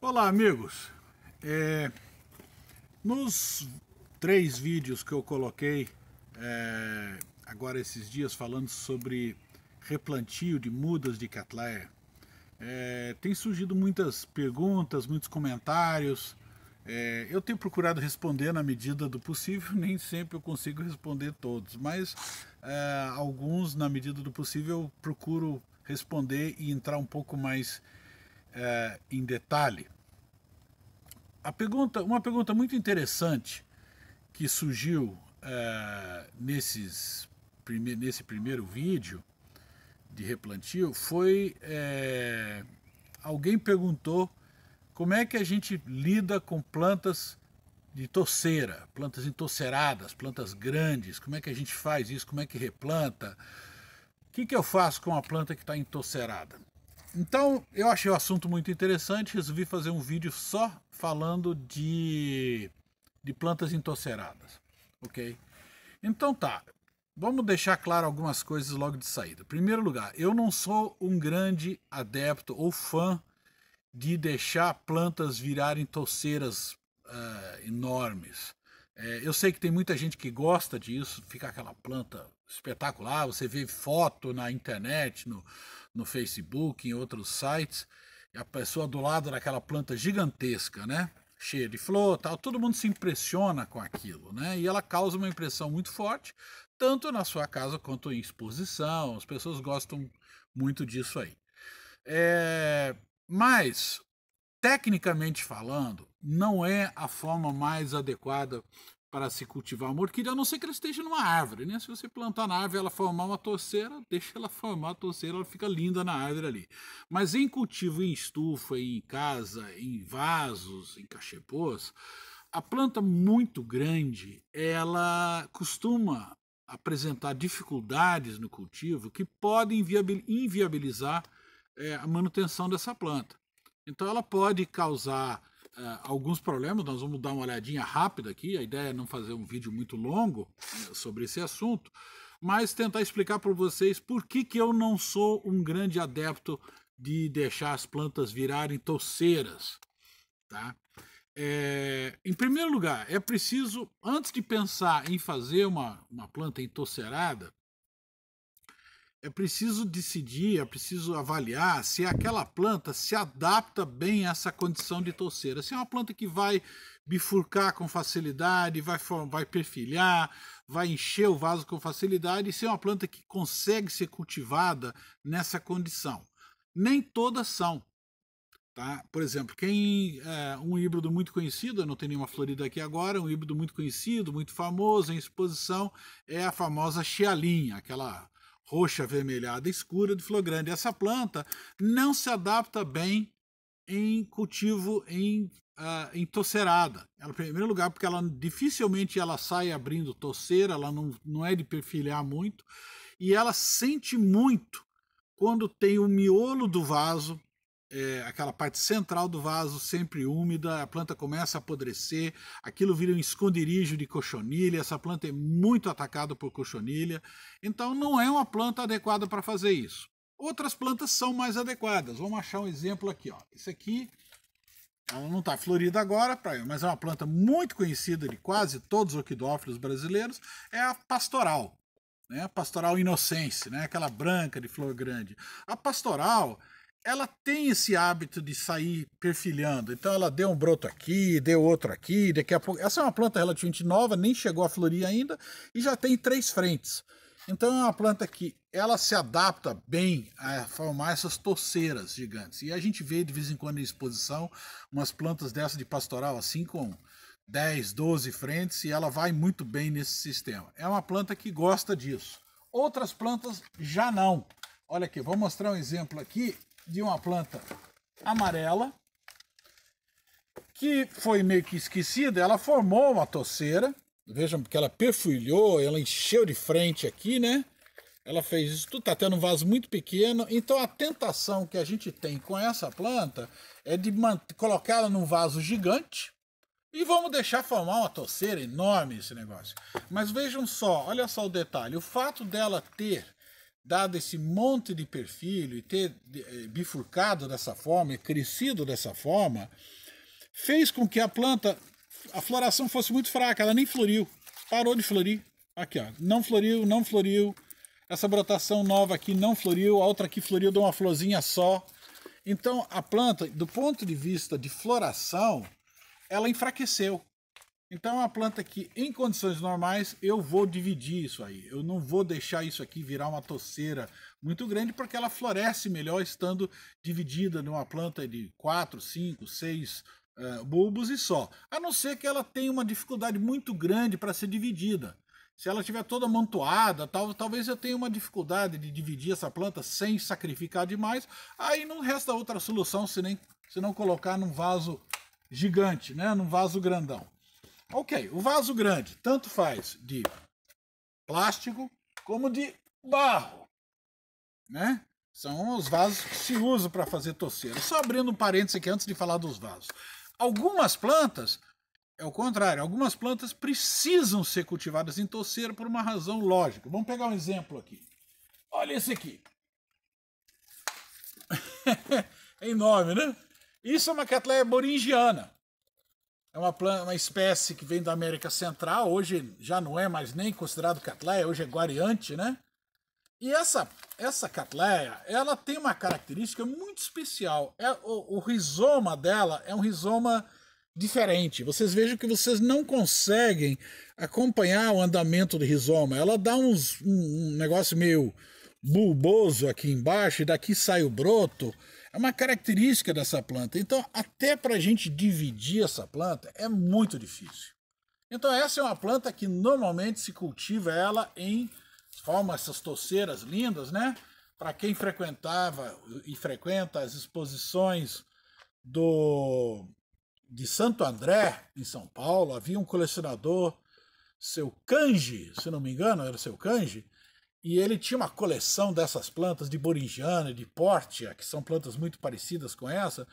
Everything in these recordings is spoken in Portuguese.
Olá, amigos. É, nos três vídeos que eu coloquei é, agora esses dias falando sobre replantio de mudas de catleia, é, tem surgido muitas perguntas, muitos comentários. É, eu tenho procurado responder na medida do possível, nem sempre eu consigo responder todos, mas é, alguns, na medida do possível, eu procuro responder e entrar um pouco mais é, em detalhe. A pergunta, uma pergunta muito interessante que surgiu é, nesses, prime, nesse primeiro vídeo de replantio foi é, alguém perguntou como é que a gente lida com plantas de toceira, plantas entoceradas, plantas grandes, como é que a gente faz isso, como é que replanta, o que, que eu faço com a planta que está entocerada? Então, eu achei o assunto muito interessante, resolvi fazer um vídeo só falando de, de plantas entoceradas, ok? Então tá, vamos deixar claro algumas coisas logo de saída. Em primeiro lugar, eu não sou um grande adepto ou fã de deixar plantas virarem toceiras uh, eh, enormes. É, eu sei que tem muita gente que gosta disso, fica aquela planta espetacular, você vê foto na internet, no, no Facebook, em outros sites, e a pessoa do lado daquela planta gigantesca, né? Cheia de flor tal, todo mundo se impressiona com aquilo, né? E ela causa uma impressão muito forte, tanto na sua casa quanto em exposição, as pessoas gostam muito disso aí. É, mas tecnicamente falando, não é a forma mais adequada para se cultivar uma orquídea, a não ser que ela esteja numa árvore, né? Se você plantar na árvore ela formar uma torceira, deixa ela formar a torceira, ela fica linda na árvore ali. Mas em cultivo em estufa, em casa, em vasos, em cachepôs, a planta muito grande, ela costuma apresentar dificuldades no cultivo que podem inviabilizar é, a manutenção dessa planta. Então ela pode causar uh, alguns problemas, nós vamos dar uma olhadinha rápida aqui, a ideia é não fazer um vídeo muito longo né, sobre esse assunto, mas tentar explicar para vocês por que, que eu não sou um grande adepto de deixar as plantas virarem touceiras. Tá? É, em primeiro lugar, é preciso, antes de pensar em fazer uma, uma planta entocerada, é preciso decidir, é preciso avaliar se aquela planta se adapta bem a essa condição de touceira. Se é uma planta que vai bifurcar com facilidade, vai, vai perfilhar, vai encher o vaso com facilidade, se é uma planta que consegue ser cultivada nessa condição. Nem todas são. Tá? Por exemplo, quem é, um híbrido muito conhecido, eu não tenho nenhuma florida aqui agora, um híbrido muito conhecido, muito famoso em exposição, é a famosa chialinha, aquela roxa avermelhada escura do grande Essa planta não se adapta bem em cultivo em, uh, em torcerada. Ela, em primeiro lugar, porque ela dificilmente ela sai abrindo torceira, ela não, não é de perfilhar muito, e ela sente muito quando tem o miolo do vaso é, aquela parte central do vaso sempre úmida, a planta começa a apodrecer, aquilo vira um esconderijo de cochonilha, essa planta é muito atacada por cochonilha, então não é uma planta adequada para fazer isso. Outras plantas são mais adequadas, vamos achar um exemplo aqui. Ó. Esse aqui, ela não está florida agora, mas é uma planta muito conhecida de quase todos os orquidófilos brasileiros, é a pastoral. Né, a pastoral inocência, né, aquela branca de flor grande. A pastoral ela tem esse hábito de sair perfilhando. Então ela deu um broto aqui, deu outro aqui, daqui a pouco. Essa é uma planta relativamente nova, nem chegou a florir ainda e já tem três frentes. Então é uma planta que ela se adapta bem a formar essas torceiras gigantes. E a gente vê de vez em quando em exposição umas plantas dessa de pastoral assim com 10, 12 frentes e ela vai muito bem nesse sistema. É uma planta que gosta disso. Outras plantas já não. Olha aqui, vou mostrar um exemplo aqui de uma planta amarela que foi meio que esquecida, ela formou uma toceira. Vejam, porque ela perfilhou, ela encheu de frente aqui, né? Ela fez isso tudo, tá tendo um vaso muito pequeno. Então a tentação que a gente tem com essa planta é de colocar ela num vaso gigante e vamos deixar formar uma toceira enorme esse negócio. Mas vejam só, olha só o detalhe. O fato dela ter dado esse monte de perfil e ter eh, bifurcado dessa forma e crescido dessa forma, fez com que a planta, a floração fosse muito fraca, ela nem floriu, parou de florir. Aqui, ó, não floriu, não floriu. Essa brotação nova aqui não floriu, a outra aqui floriu de uma florzinha só. Então a planta, do ponto de vista de floração, ela enfraqueceu. Então é uma planta que em condições normais eu vou dividir isso aí. Eu não vou deixar isso aqui virar uma toceira muito grande porque ela floresce melhor estando dividida numa planta de 4, 5, 6 bulbos e só. A não ser que ela tenha uma dificuldade muito grande para ser dividida. Se ela estiver toda amontoada, tal, talvez eu tenha uma dificuldade de dividir essa planta sem sacrificar demais. Aí não resta outra solução se, nem, se não colocar num vaso gigante, né? num vaso grandão. Ok, o vaso grande, tanto faz de plástico como de barro, né? São os vasos que se usam para fazer torceira. Só abrindo um parênteses aqui antes de falar dos vasos. Algumas plantas, é o contrário, algumas plantas precisam ser cultivadas em torceira por uma razão lógica. Vamos pegar um exemplo aqui. Olha esse aqui. é enorme, né? Isso é uma catleia boringiana. É uma, planta, uma espécie que vem da América Central, hoje já não é mais nem considerado catleia, hoje é guariante, né? E essa, essa catleia, ela tem uma característica muito especial. É, o, o rizoma dela é um rizoma diferente. Vocês vejam que vocês não conseguem acompanhar o andamento do rizoma. Ela dá uns, um, um negócio meio bulboso aqui embaixo, e daqui sai o broto. É uma característica dessa planta. Então, até para a gente dividir essa planta é muito difícil. Então, essa é uma planta que normalmente se cultiva ela em forma essas toceiras lindas, né? Para quem frequentava e frequenta as exposições do de Santo André, em São Paulo, havia um colecionador, seu Kanji, se não me engano, era seu Kanji, e ele tinha uma coleção dessas plantas de borinjana, de portia, que são plantas muito parecidas com essa,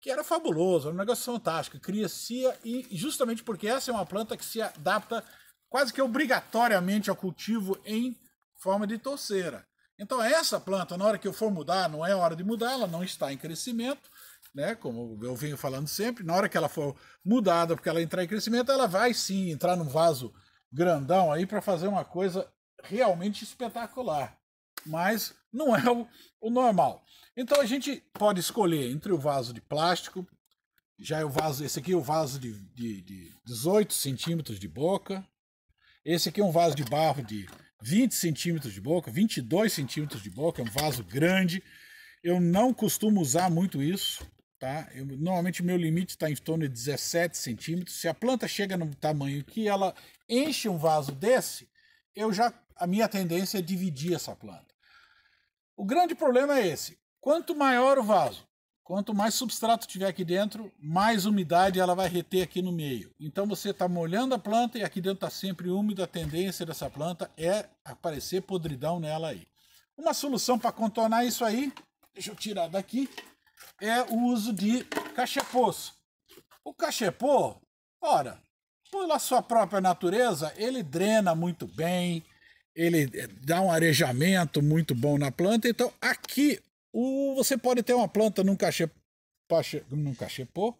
que era fabuloso, era um negócio fantástico. Crescia e justamente porque essa é uma planta que se adapta quase que obrigatoriamente ao cultivo em forma de torceira. Então essa planta, na hora que eu for mudar, não é hora de mudar, ela não está em crescimento, né? Como eu venho falando sempre, na hora que ela for mudada, porque ela entrar em crescimento, ela vai sim entrar num vaso grandão aí para fazer uma coisa realmente espetacular, mas não é o, o normal. Então a gente pode escolher entre o vaso de plástico, já é o vaso, esse aqui é o vaso de, de, de 18 centímetros de boca, esse aqui é um vaso de barro de 20 centímetros de boca, 22 centímetros de boca, é um vaso grande. Eu não costumo usar muito isso, tá? Eu, normalmente meu limite está em torno de 17 centímetros. Se a planta chega no tamanho que ela enche um vaso desse, eu já a minha tendência é dividir essa planta. O grande problema é esse. Quanto maior o vaso, quanto mais substrato tiver aqui dentro, mais umidade ela vai reter aqui no meio. Então você está molhando a planta e aqui dentro está sempre úmido. A tendência dessa planta é aparecer podridão nela aí. Uma solução para contornar isso aí, deixa eu tirar daqui, é o uso de cachepôs. O cachepô, ora, pela sua própria natureza, ele drena muito bem, ele eh, dá um arejamento muito bom na planta. Então, aqui o, você pode ter uma planta num cachê, pache, num cachepô,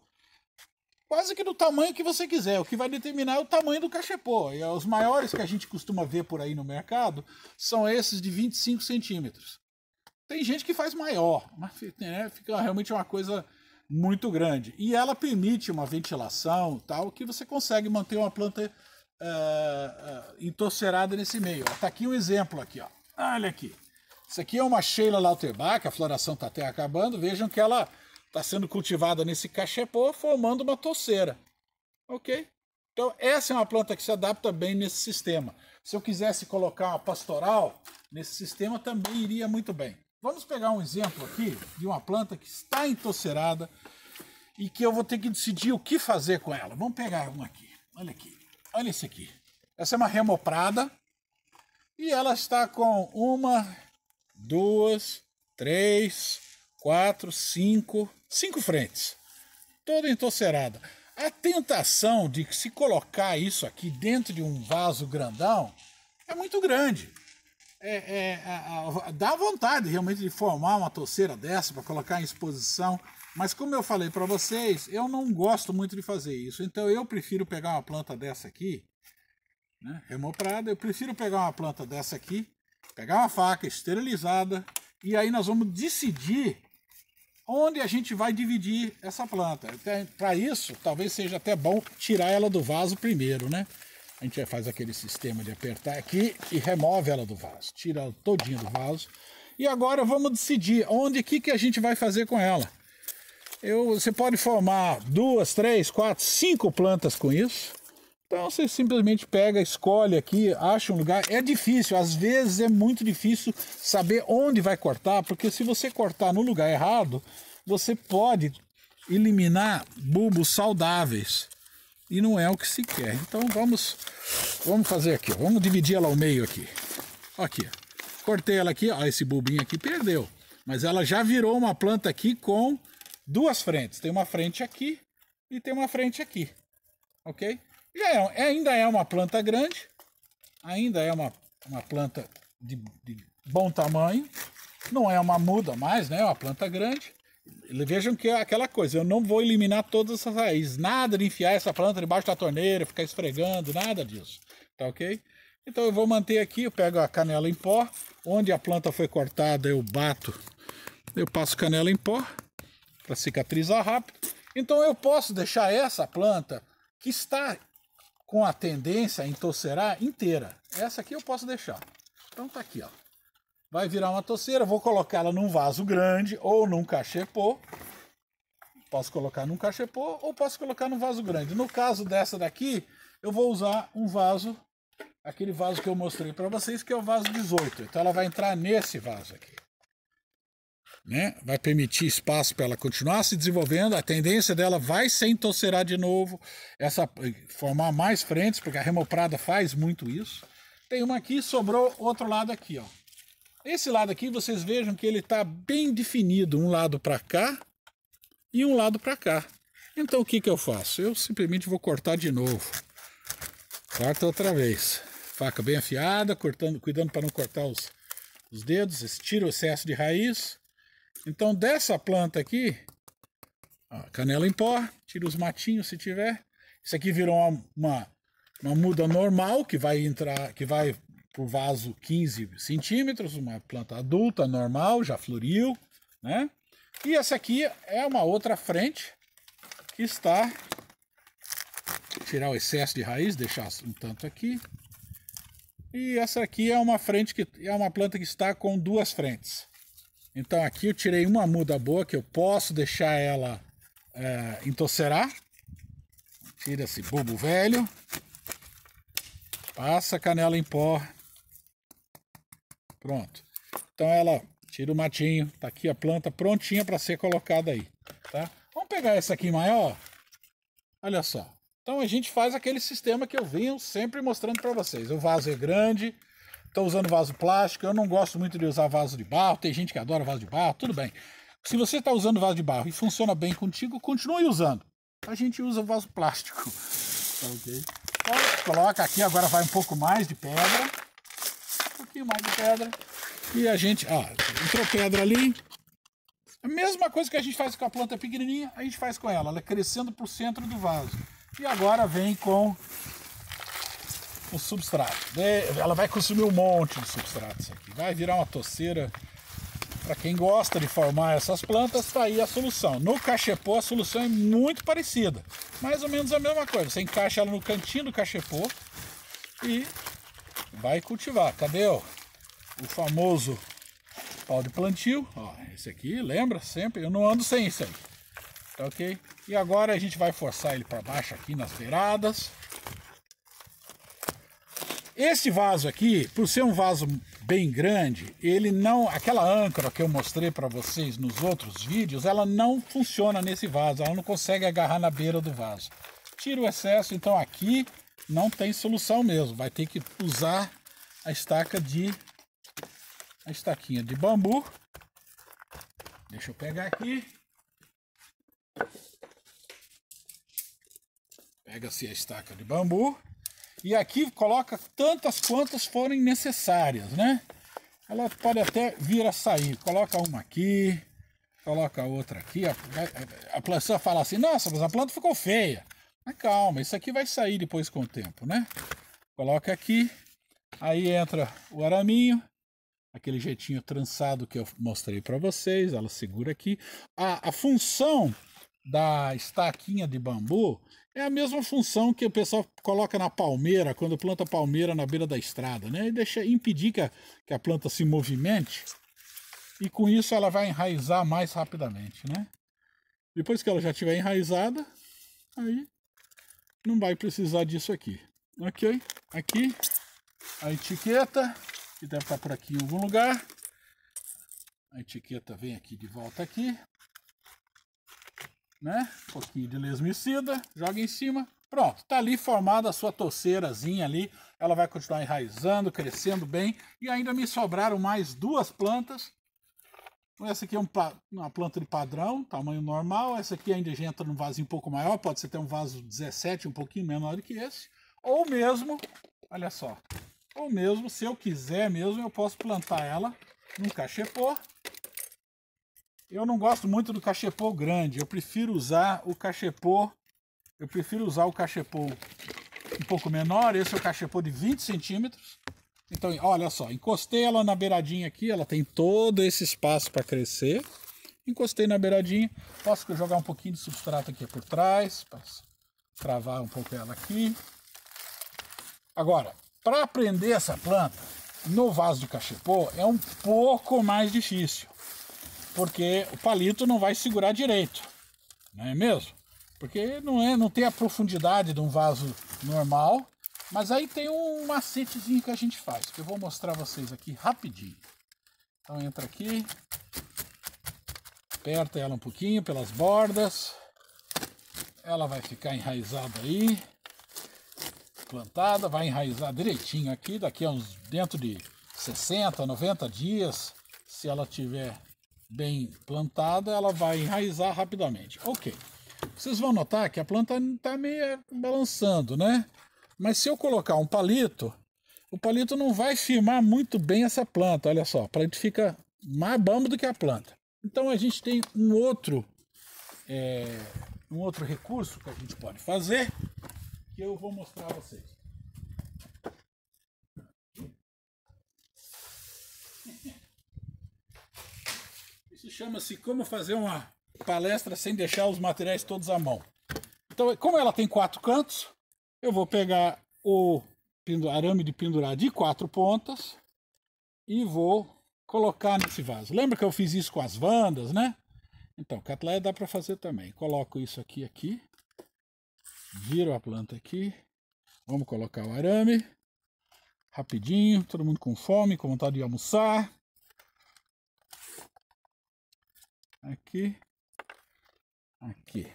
quase que do tamanho que você quiser. O que vai determinar é o tamanho do cachepô. E eh, os maiores que a gente costuma ver por aí no mercado são esses de 25 centímetros. Tem gente que faz maior, mas né, fica realmente uma coisa muito grande. E ela permite uma ventilação tal que você consegue manter uma planta uh, entorcerada nesse meio. Está aqui um exemplo aqui, ó. olha aqui. Isso aqui é uma Sheila Lauterbach, a floração está até acabando. Vejam que ela está sendo cultivada nesse cachepô, formando uma torceira. Ok? Então, essa é uma planta que se adapta bem nesse sistema. Se eu quisesse colocar uma pastoral nesse sistema, também iria muito bem. Vamos pegar um exemplo aqui de uma planta que está entorcerada e que eu vou ter que decidir o que fazer com ela. Vamos pegar uma aqui. Olha aqui. Olha isso aqui. Essa é uma remoprada. E ela está com uma, duas, três, quatro, cinco, cinco frentes. Toda entorcerada. A tentação de se colocar isso aqui dentro de um vaso grandão é muito grande. É, é, é, dá vontade realmente de formar uma torceira dessa para colocar em exposição. Mas como eu falei para vocês, eu não gosto muito de fazer isso. Então eu prefiro pegar uma planta dessa aqui, né, remoprada, eu prefiro pegar uma planta dessa aqui, pegar uma faca esterilizada, e aí nós vamos decidir onde a gente vai dividir essa planta. Para isso, talvez seja até bom tirar ela do vaso primeiro, né? A gente faz aquele sistema de apertar aqui e remove ela do vaso, tira ela todinha do vaso. E agora vamos decidir onde que, que a gente vai fazer com ela. Eu, você pode formar duas, três, quatro, cinco plantas com isso. Então você simplesmente pega, escolhe aqui, acha um lugar. É difícil, às vezes é muito difícil saber onde vai cortar, porque se você cortar no lugar errado, você pode eliminar bulbos saudáveis. E não é o que se quer. Então vamos vamos fazer aqui, vamos dividir ela ao meio aqui. Aqui. Cortei ela aqui, ó, esse bulbinho aqui perdeu, mas ela já virou uma planta aqui com duas frentes. Tem uma frente aqui e tem uma frente aqui. Ok? Já é, é, ainda é uma planta grande, ainda é uma, uma planta de, de bom tamanho. Não é uma muda mais, né? É uma planta grande. Vejam que é aquela coisa, eu não vou eliminar todas essas raízes, nada de enfiar essa planta debaixo da torneira, ficar esfregando, nada disso, tá ok? Então eu vou manter aqui, eu pego a canela em pó, onde a planta foi cortada eu bato, eu passo canela em pó, para cicatrizar rápido. Então eu posso deixar essa planta que está com a tendência a entorcerar inteira. Essa aqui eu posso deixar. Então tá aqui, ó. Vai virar uma toceira, vou colocá-la num vaso grande ou num cachepô. Posso colocar num cachepô ou posso colocar num vaso grande. No caso dessa daqui, eu vou usar um vaso, aquele vaso que eu mostrei para vocês, que é o vaso 18. Então ela vai entrar nesse vaso aqui né? Vai permitir espaço para ela continuar se desenvolvendo. A tendência dela vai ser entorcerar de novo, essa eh, formar mais frentes, porque a remoprada faz muito isso. Tem uma aqui, sobrou outro lado aqui, ó. Esse lado aqui, vocês vejam que ele está bem definido, um lado para cá e um lado para cá. Então o que, que eu faço? Eu simplesmente vou cortar de novo. Corta outra vez. Faca bem afiada, cortando, cuidando para não cortar os, os dedos, tira o excesso de raiz então dessa planta aqui, ó, canela em pó, tira os matinhos se tiver. Isso aqui virou uma, uma, uma muda normal que vai entrar, que vai pro vaso 15 centímetros, uma planta adulta normal, já floriu, né? E essa aqui é uma outra frente que está tirar o excesso de raiz, deixar um tanto aqui. E essa aqui é uma frente que é uma planta que está com duas frentes. Então aqui eu tirei uma muda boa que eu posso deixar ela é, entocerar. Tira esse bulbo velho. Passa a canela em pó. Pronto. Então ela tira o matinho. Tá aqui a planta prontinha para ser colocada aí. Tá? Vamos pegar essa aqui maior. Olha só. Então a gente faz aquele sistema que eu venho sempre mostrando para vocês. O vaso é grande, estão tá usando vaso plástico. Eu não gosto muito de usar vaso de barro. Tem gente que adora vaso de barro, tudo bem. Se você está usando vaso de barro e funciona bem contigo, continue usando. A gente usa vaso plástico. Ok. Então, coloca aqui, agora vai um pouco mais de pedra. Um pouquinho mais de pedra. E a gente, ó, entrou pedra ali. A mesma coisa que a gente faz com a planta pequenininha, a gente faz com ela. Ela é crescendo para o centro do vaso. E agora vem com o substrato. Ela vai consumir um monte de substrato isso aqui. Vai virar uma toceira. Para quem gosta de formar essas plantas, está aí a solução. No cachepô a solução é muito parecida. Mais ou menos a mesma coisa. Você encaixa ela no cantinho do cachepô e vai cultivar. Cadê ó, o famoso pau de plantio? Ó, esse aqui, lembra sempre? Eu não ando sem isso aí. Tá ok? E agora a gente vai forçar ele para baixo aqui nas beiradas. Esse vaso aqui, por ser um vaso bem grande, ele não, aquela âncora que eu mostrei para vocês nos outros vídeos, ela não funciona nesse vaso, ela não consegue agarrar na beira do vaso. Tira o excesso, então aqui não tem solução mesmo, vai ter que usar a estaca de a estaquinha de bambu. Deixa eu pegar aqui. Pega-se a estaca de bambu. E aqui coloca tantas quantas forem necessárias, né? Ela pode até vir a sair. Coloca uma aqui, coloca outra aqui. A, a, a pessoa fala assim, nossa, mas a planta ficou feia. Mas calma, isso aqui vai sair depois com o tempo, né? Coloca aqui, aí entra o araminho, aquele jeitinho trançado que eu mostrei para vocês, ela segura aqui. A, a função da estaquinha de bambu é a mesma função que o pessoal coloca na palmeira, quando planta palmeira na beira da estrada, né? E deixa impedir que a, que a planta se movimente e com isso ela vai enraizar mais rapidamente, né? Depois que ela já tiver enraizada, aí não vai precisar disso aqui. Ok? Aqui a etiqueta, que deve estar por aqui em algum lugar. A etiqueta vem aqui de volta aqui né? Um pouquinho de lesmicida, joga em cima. Pronto, tá ali formada a sua toceirazinha ali. Ela vai continuar enraizando, crescendo bem. E ainda me sobraram mais duas plantas. Essa aqui é um, uma planta de padrão, tamanho normal. Essa aqui ainda já entra num vaso um pouco maior. Pode ser até um vaso 17, um pouquinho menor que esse. Ou mesmo, olha só. Ou mesmo, se eu quiser mesmo, eu posso plantar ela num cachepô eu não gosto muito do cachepô grande, eu prefiro usar o cachepô, eu prefiro usar o cachepô um pouco menor, esse é o cachepô de 20 centímetros. Então, olha só, encostei ela na beiradinha aqui, ela tem todo esse espaço para crescer. Encostei na beiradinha, posso jogar um pouquinho de substrato aqui por trás, para travar um pouco ela aqui. Agora, para prender essa planta no vaso de cachepô é um pouco mais difícil porque o palito não vai segurar direito, não é mesmo? Porque não, é, não tem a profundidade de um vaso normal, mas aí tem um macetezinho que a gente faz, que eu vou mostrar vocês aqui rapidinho. Então entra aqui, aperta ela um pouquinho pelas bordas, ela vai ficar enraizada aí, plantada, vai enraizar direitinho aqui, daqui a uns dentro de 60, 90 dias, se ela tiver bem plantada, ela vai enraizar rapidamente. Ok. Vocês vão notar que a planta está meio balançando, né? Mas se eu colocar um palito, o palito não vai firmar muito bem essa planta. Olha só, o palito fica mais bambo do que a planta. Então a gente tem um outro, é, um outro recurso que a gente pode fazer, que eu vou mostrar a vocês. Isso chama-se como fazer uma palestra sem deixar os materiais todos à mão. Então, como ela tem quatro cantos, eu vou pegar o arame de pendurar de quatro pontas e vou colocar nesse vaso. Lembra que eu fiz isso com as vandas, né? Então, catleia dá para fazer também. Coloco isso aqui, aqui. Viro a planta aqui. Vamos colocar o arame. Rapidinho, todo mundo com fome, com vontade de almoçar. aqui, aqui.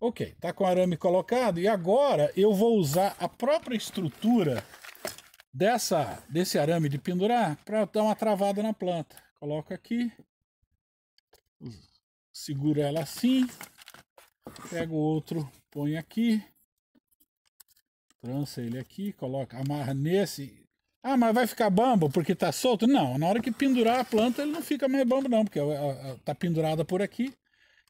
Ok, tá com o arame colocado e agora eu vou usar a própria estrutura dessa desse arame de pendurar para dar uma travada na planta. Coloca aqui, segura ela assim, pega o outro, põe aqui, trança ele aqui, coloca, amarra nesse ah, mas vai ficar bambo porque está solto? Não, na hora que pendurar a planta ele não fica mais bambo não, porque está pendurada por aqui.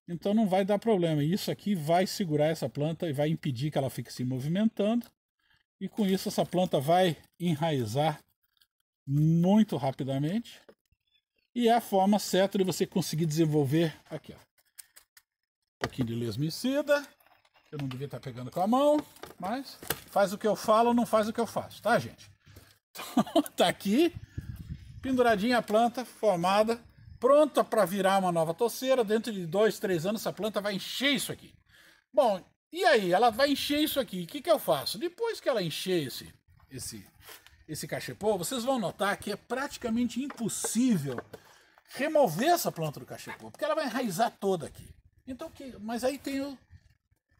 Então não vai dar problema. isso aqui vai segurar essa planta e vai impedir que ela fique se movimentando. E com isso essa planta vai enraizar muito rapidamente. E é a forma certa de você conseguir desenvolver aqui, ó. Um pouquinho de lesmicida, que eu não devia estar pegando com a mão, mas faz o que eu falo, não faz o que eu faço, tá, gente? Então, tá aqui, penduradinha a planta, formada, pronta para virar uma nova torceira. Dentro de dois, três anos, essa planta vai encher isso aqui. Bom, e aí? Ela vai encher isso aqui. O que, que eu faço? Depois que ela encher esse, esse, esse cachepô, vocês vão notar que é praticamente impossível remover essa planta do cachepô, porque ela vai enraizar toda aqui. Então, que, mas aí tem o,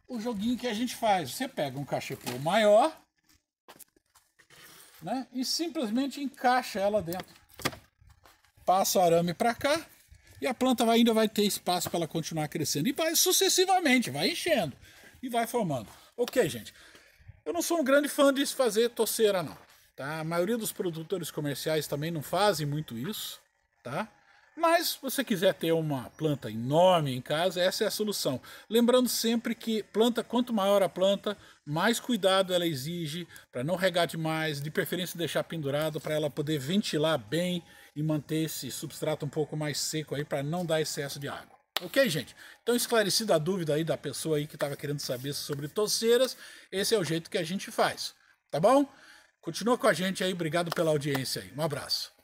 o joguinho que a gente faz. Você pega um cachepô maior, né? E simplesmente encaixa ela dentro. Passa o arame para cá e a planta vai, ainda vai ter espaço para ela continuar crescendo. E vai sucessivamente, vai enchendo e vai formando. Ok, gente. Eu não sou um grande fã de fazer torceira, não. Tá? A maioria dos produtores comerciais também não fazem muito isso, tá? Mas se você quiser ter uma planta enorme em casa, essa é a solução. Lembrando sempre que planta, quanto maior a planta, mais cuidado ela exige para não regar demais, de preferência deixar pendurado para ela poder ventilar bem e manter esse substrato um pouco mais seco aí para não dar excesso de água. Ok, gente? Então, esclarecida a dúvida aí da pessoa aí que estava querendo saber sobre toceiras, esse é o jeito que a gente faz, tá bom? Continua com a gente aí, obrigado pela audiência aí. Um abraço.